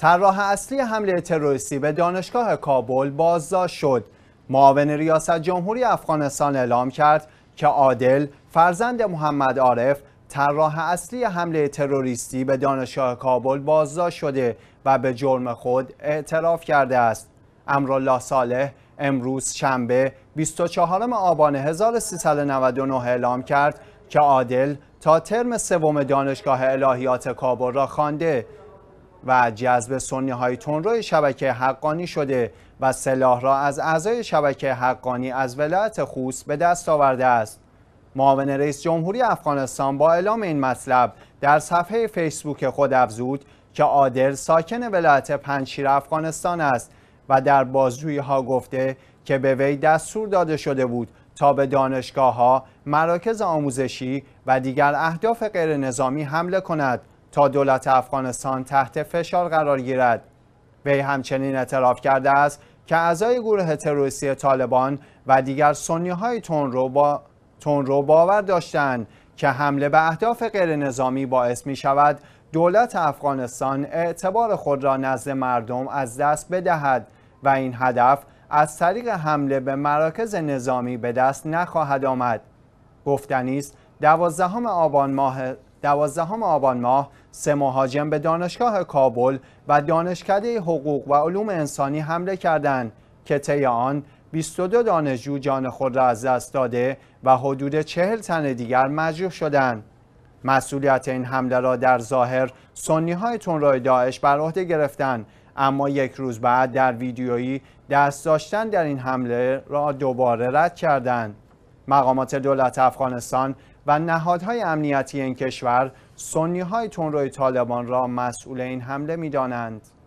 طراح اصلی حمله تروریستی به دانشگاه کابل بازداشت شد معاون ریاست جمهوری افغانستان اعلام کرد که عادل فرزند محمد عارف طراح اصلی حمله تروریستی به دانشگاه کابل بازداشت شده و به جرم خود اعتراف کرده است امرالله صالح امروز شنبه 24 آبان 1399 اعلام کرد که عادل تا ترم سوم دانشگاه الهیات کابل را خوانده و جذب سنی های روی شبکه حقانی شده و سلاح را از اعضای شبکه حقانی از ولایت خوست به دست آورده است معاون رئیس جمهوری افغانستان با اعلام این مطلب در صفحه فیسبوک خود افزود که آدر ساکن ولایت پنجشیر افغانستان است و در بازجویی ها گفته که به وی دستور داده شده بود تا به دانشگاه ها، مراکز آموزشی و دیگر اهداف غیر نظامی حمله کند تا دولت افغانستان تحت فشار قرار گیرد وی همچنین اعتراف کرده است که اعضای گروه تروریستی طالبان و دیگر سنی های تون با تون باور داشتند که حمله به اهداف غیر نظامی باعث می شود دولت افغانستان اعتبار خود را نزد مردم از دست بدهد و این هدف از طریق حمله به مراکز نظامی به دست نخواهد آمد گفتنیست است دوازدهم آبان ماه دوازدهم آبان ماه سه مهاجم به دانشگاه کابل و دانشکده حقوق و علوم انسانی حمله کردند که طی آن 22 دانشجو جان خود را از دست داده و حدود چهل تن دیگر مجروح شدند. مسئولیت این حمله را در ظاهر سنی های تنرای داعش بر عهده گرفتند اما یک روز بعد در ویدیویی دست داشتن در این حمله را دوباره رد کردند. مقامات دولت افغانستان و نهادهای امنیتی این کشور سنی های طالبان را مسئول این حمله می دانند.